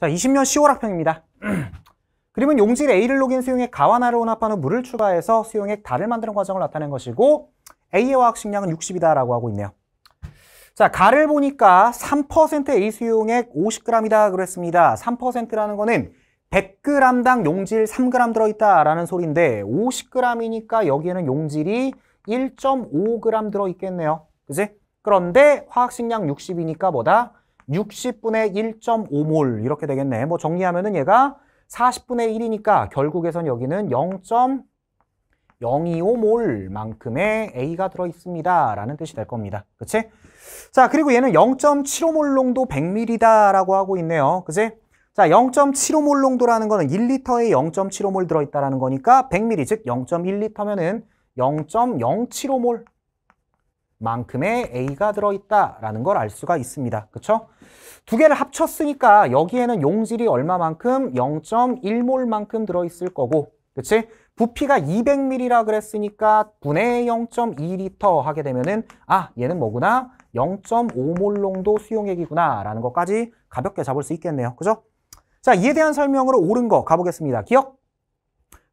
자, 20년 10월 학평입니다. 그림은 용질 A를 녹인 수용액 가와나를 혼합한 후 물을 추가해서 수용액 다를 만드는 과정을 나타낸 것이고 A의 화학식량은 60이다라고 하고 있네요. 자, 가를 보니까 3% A 수용액 50g이다 그랬습니다. 3%라는 거는 100g당 용질 3g 들어있다라는 소리인데 50g이니까 여기에는 용질이 1.5g 들어있겠네요. 그지? 그런데 화학식량 60이니까 뭐다? 60분의 1.5몰 이렇게 되겠네. 뭐 정리하면은 얘가 40분의 1이니까 결국에선 여기는 0.025몰만큼의 A가 들어있습니다. 라는 뜻이 될 겁니다. 그치? 자, 그리고 얘는 0.75몰 농도 100ml다 라고 하고 있네요. 그치? 자, 0.75몰 농도라는 거는 1리터에 0.75몰 들어있다라는 거니까 100ml, 즉 0.1리터면은 0.075몰 만큼의 A가 들어있다라는 걸 알 수가 있습니다. 그렇죠? 두 개를 합쳤으니까 여기에는 용질이 얼마만큼 0.1몰만큼 들어있을 거고 그렇지? 부피가 200ml라 그랬으니까 분의 0.2리터 하게 되면은 아 얘는 뭐구나 0.5몰 농도 수용액이구나 라는 것까지 가볍게 잡을 수 있겠네요. 그죠? 자 이에 대한 설명으로 옳은 거 가보겠습니다. 기억!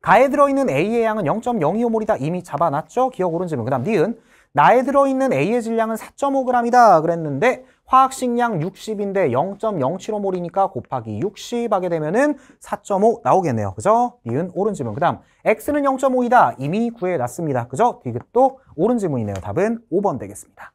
가에 들어있는 A의 양은 0.025몰이다 이미 잡아놨죠? 기억 옳은 질문. 그 다음 니은 나에 들어있는 A의 질량은 4.5g이다 그랬는데 화학식량 60인데 0.075몰이니까 곱하기 60 하게 되면은 4.5 나오겠네요. 그죠? 니은 옳은 지문. 그 다음 X는 0.5이다. 이미 구해놨습니다. 그죠? 디귿도 옳은 지문이네요. 답은 5번 되겠습니다.